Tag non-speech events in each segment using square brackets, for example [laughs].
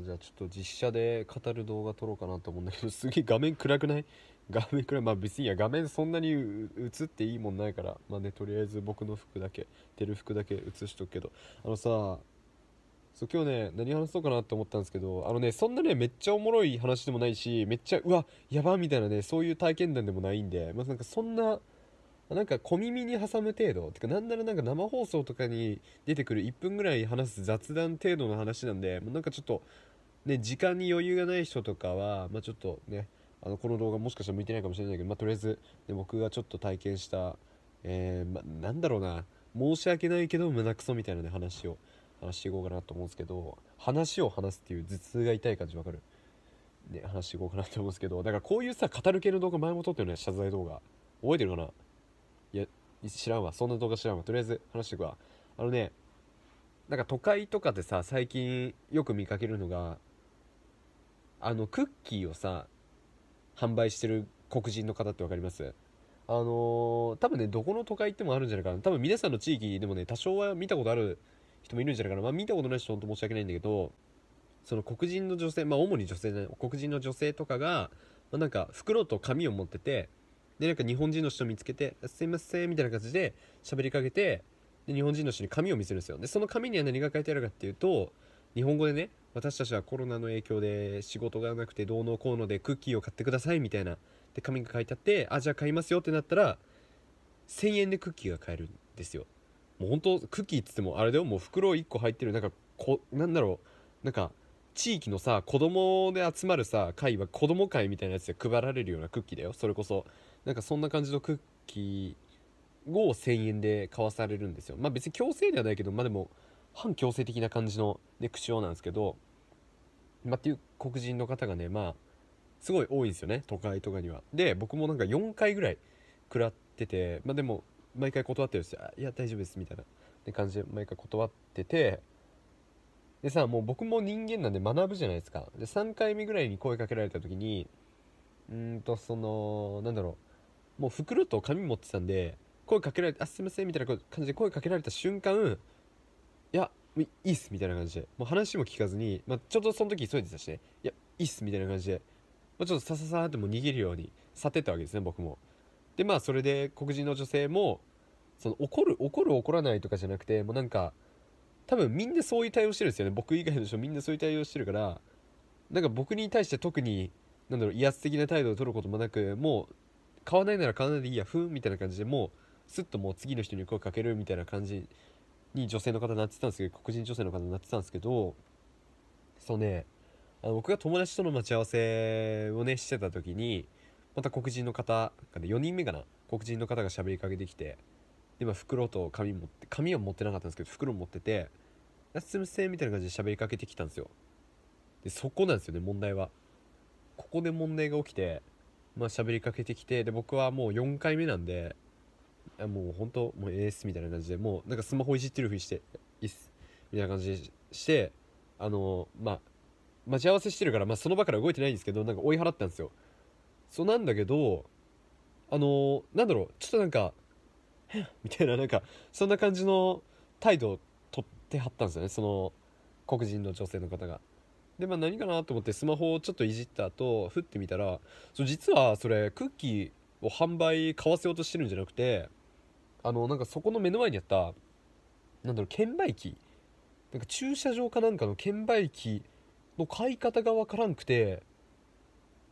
かじゃあちょっと実写で語る動画撮ろうかなと思うんだけど [laughs] すげえ画面暗くない [laughs] 画面暗いまあ別にや画面そんなに映っていいもんないからまあねとりあえず僕の服だけ出る服だけ映しとくけどあのさそう今日ね何話そうかなって思ったんですけどあのねそんなねめっちゃおもろい話でもないしめっちゃうわやばみたいなねそういう体験談でもないんでまあなんかそんななんか小耳に挟む程度てかなんならなんか生放送とかに出てくる1分ぐらい話す雑談程度の話なんでもうなんかちょっとね、時間に余裕がない人とかは、まあ、ちょっとねあのこの動画もしかしたら向いてないかもしれないけど、まあ、とりあえず、ね、僕がちょっと体験した、えー、ま、なんだろうな申し訳ないけど胸くそみたいなね話を話していこうかなと思うんですけど話を話すっていう頭痛が痛い感じわかる、ね、話していこうかなと思うんですけどだからこういうさ語る系の動画前も撮ってるね謝罪動画覚えてるかないや知らんわそんな動画知らんわとりあえず話していくわあのねなんか都会とかでさ最近よく見かけるのがあのクッキーをさ販売してる黒人の方って分かりますあのー、多分ねどこの都会行ってもあるんじゃないかな多分皆さんの地域でもね多少は見たことある人もいるんじゃないかなまあ見たことない人ほんと申し訳ないんだけどその黒人の女性まあ主に女性じゃない黒人の女性とかが、まあ、なんか袋と紙を持っててでなんか日本人の人見つけて「すいません」みたいな感じで喋りかけてで日本人の人に紙を見せるんですよでその紙には何が書いてあるかっていうと日本語でね私たちはコロナの影響で仕事がなくてどうのこうのでクッキーを買ってくださいみたいなで紙が書いてあってあじゃあ買いますよってなったら1000円でクッキーが買えるんですよもう本当クッキーっつってもあれだよもう袋1個入ってるなんかこなんだろうなんか地域のさ子供で集まるさ会は子供会みたいなやつで配られるようなクッキーだよそれこそなんかそんな感じのクッキーを1000円で買わされるんですよまあ別に強制ではないけどまあでも反強制的な感じの、ね、口調なんですけど、まあ、っていう黒人の方がね、まあ、すごい多いんですよね、都会とかには。で、僕もなんか4回ぐらい食らってて、まあ、でも、毎回断ってるんですよ。いや、大丈夫です、みたいな、感じで毎回断ってて、でさ、もう僕も人間なんで学ぶじゃないですか。で、3回目ぐらいに声かけられた時に、うんと、その、なんだろう、もう袋と紙持ってたんで、声かけられて、あ、すいません、みたいな感じで声かけられた瞬間、いやいいっすみたいな感じでもう話も聞かずに、まあ、ちょっとその時急いでたしねいやいいっすみたいな感じで、まあ、ちょっとさささってもう逃げるように去ってったわけですね僕もでまあそれで黒人の女性もその怒る怒る怒らないとかじゃなくてもうなんか多分みんなそういう対応してるんですよね僕以外の人みんなそういう対応してるからなんか僕に対して特になんだろう威圧的な態度を取ることもなくもう買わないなら買わないでいいやふんみたいな感じでもうすっともう次の人に声かけるみたいな感じに女性の方になってたんですけど黒人女性の方になってたんですけどそうねあの僕が友達との待ち合わせをねしてた時にまた黒人の方がね4人目かな黒人の方が喋りかけてきてでまあ袋と紙持って紙は持ってなかったんですけど袋持ってて「あすみせん」みたいな感じで喋りかけてきたんですよでそこなんですよね問題はここで問題が起きてまあ喋りかけてきてで僕はもう4回目なんでもう本当もうええっすみたいな感じでもうなんかスマホいじってるふりしていいっすみたいな感じでしてあのまあ待ち合わせしてるから、まあ、その場から動いてないんですけどなんか追い払ったんですよそうなんだけどあのなんだろうちょっとなんかみたいななんかそんな感じの態度を取ってはったんですよねその黒人の女性の方が。でまあ何かなと思ってスマホをちょっといじった後振ってみたらそう実はそれクッキーを販売買わせようとしてるんじゃなくてあのなんかそこの目の前にあったなんだろう券売機なんか駐車場かなんかの券売機の買い方が分からんくて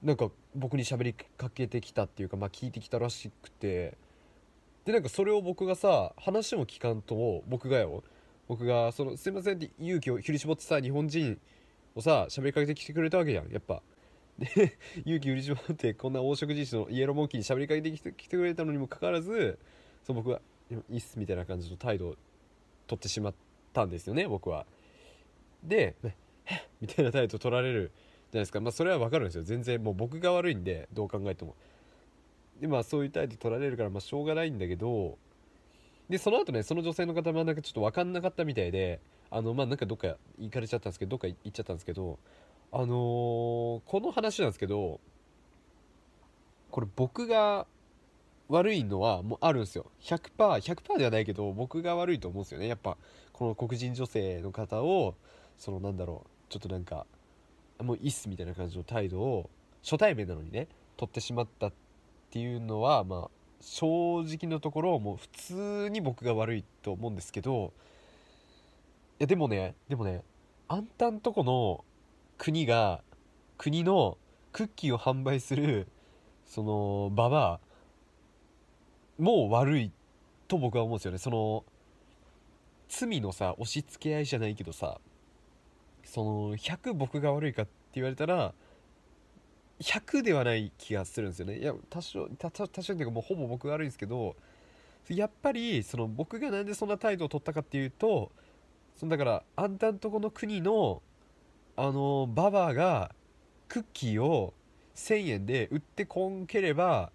なんか僕に喋りかけてきたっていうかまあ聞いてきたらしくてでなんかそれを僕がさ話も聞かんと僕がよ僕がその「すいません」って勇気を振り絞ってさ日本人をさ喋りかけてきてくれたわけじゃんやっぱ。勇気売り絞ってこんな黄色人種のイエローモンキーに喋りかけてきてくれたのにもかかわらずそう僕はいいっすみたいな感じの態度を取ってしまったんですよね僕はでみたいな態度取られるじゃないですかまあそれは分かるんですよ全然もう僕が悪いんでどう考えてもでまあそういう態度取られるからまあしょうがないんだけどでその後ねその女性の方もなんかちょっと分かんなかったみたいであのまあなんかどっか行かれちゃったんですけどどっか行っちゃったんですけどあのー、この話なんですけどこれ僕が悪いのはもうあるんですよ1 0 0 1 0ではないけど僕が悪いと思うんですよねやっぱこの黒人女性の方をそのなんだろうちょっとなんかもういいっすみたいな感じの態度を初対面なのにね取ってしまったっていうのはまあ正直のところもう普通に僕が悪いと思うんですけどいやでもねでもねあんたんとこの国が国のクッキーを販売するそのババアもう悪いと僕は思うんですよねその罪のさ押し付け合いじゃないけどさその100僕が悪いかって言われたら100ではない気がするんですよねいや多少多少っていうかもうほぼ僕が悪いんですけどやっぱりその僕がなんでそんな態度を取ったかっていうとそのだからあんたんとこの国のあのババアがクッキーを1,000円で売ってこんければ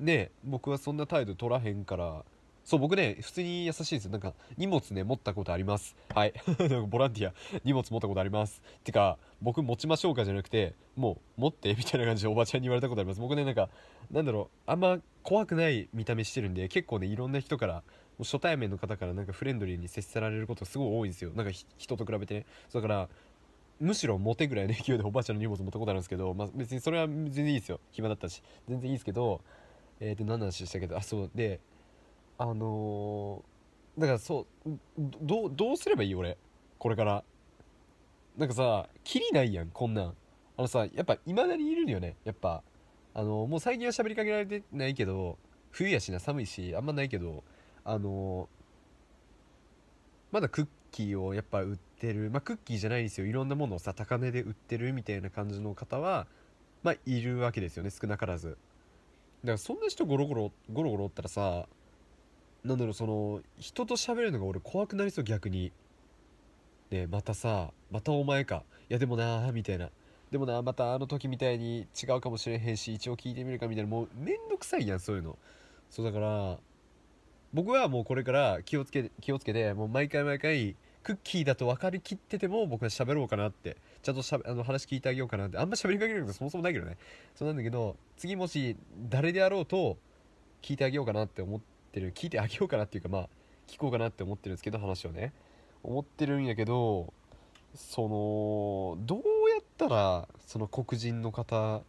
ね僕はそんな態度取らへんからそう僕ね普通に優しいですよなんか荷物ね持ったことありますはい [laughs] ボランティア荷物持ったことありますてか僕持ちましょうかじゃなくてもう持ってみたいな感じでおばちゃんに言われたことあります僕ねなんかなんだろうあんま怖くない見た目してるんで結構ねいろんな人から初対面の方からなんかフレンドリーに接せられることすごい多いんですよなんか人と比べてねだからむしろモテぐらいの勢いでおばあちゃんの荷物持ったことあるんですけど、まあ、別にそれは全然いいですよ暇だったし全然いいですけどえー、と何の話したけどあそうであのー、だからそうどどうすればいい俺これからなんかさきりないやんこんなんあのさやっぱいまだにいるのよねやっぱあのー、もう最近は喋りかけられてないけど冬やしな寒いしあんまないけどあのまだクッキーをやっぱ売ってるまあクッキーじゃないですよいろんなものをさ高値で売ってるみたいな感じの方はまあいるわけですよね少なからずからそんな人ゴロゴロゴロゴロおったらさなんだろうその人と喋るのが俺怖くなりそう逆にねまたさまたお前かいやでもなーみたいなでもなまたあの時みたいに違うかもしれへんし一応聞いてみるかみたいなもうめんどくさいやんそういうのそうだから僕はもうこれから気をつけて気をつけてもう毎回毎回クッキーだと分かりきってても僕は喋ろうかなってちゃんとしゃあの話聞いてあげようかなってあんま喋りかけることそもそもないけどねそうなんだけど次もし誰であろうと聞いてあげようかなって思ってる聞いてあげようかなっていうかまあ聞こうかなって思ってるんですけど話をね思ってるんやけどそのどうやったらその黒人の方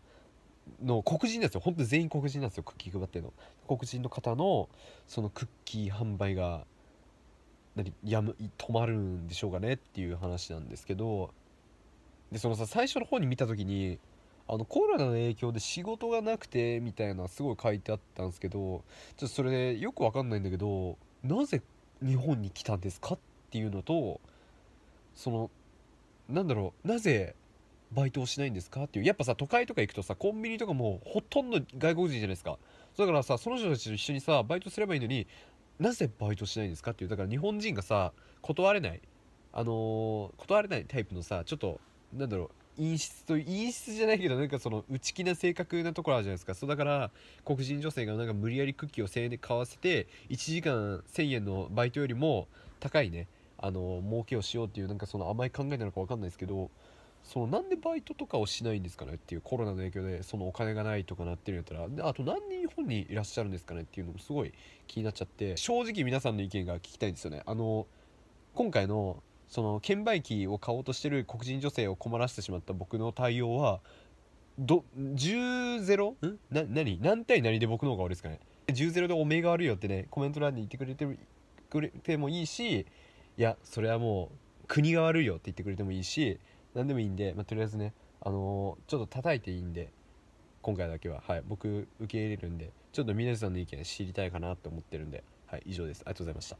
の黒人ですよ本当に全員黒人なんですよクッキー配ってるの黒人の方のそのクッキー販売が何やむ止まるんでしょうかねっていう話なんですけどでそのさ最初の方に見た時にあのコロナの影響で仕事がなくてみたいなすごい書いてあったんですけどちょっとそれでよく分かんないんだけどなぜ日本に来たんですかっていうのとそのなんだろうなぜバイトをしないんですかっていうやっぱさ都会とか行くとさコンビニとかもほとんど外国人じゃないですかだからさその人たちと一緒にさバイトすればいいのになぜバイトしないんですかっていうだから日本人がさ断れないあのー、断れないタイプのさちょっとなんだろう陰湿と陰湿じゃないけどなんかその内気な性格なところあるじゃないですかそうだから黒人女性がなんか無理やりクッキーを1000円で買わせて1時間1000円のバイトよりも高いねあの儲けをしようっていうなんかその甘い考えなのか分かんないですけどそのなんでバイトとかをしないんですかねっていうコロナの影響でそのお金がないとかなってるんやったらあと何人日本にいらっしゃるんですかねっていうのもすごい気になっちゃって正直皆さんの意見が聞きたいんですよねあの今回のその券売機を買おうとしてる黒人女性を困らせてしまった僕の対応はど10ゼロんな何何対何で僕の方が悪いですかね10ゼロでおめえが悪いよってねコメント欄に言ってくれてくれてもいいしいやそれはもう国が悪いよって言ってくれてもいいし何でもいいんで、まあ、とりあえずねあのー、ちょっと叩いていいんで今回だけははい僕受け入れるんでちょっと皆さんの意見知りたいかなと思ってるんではい以上ですありがとうございました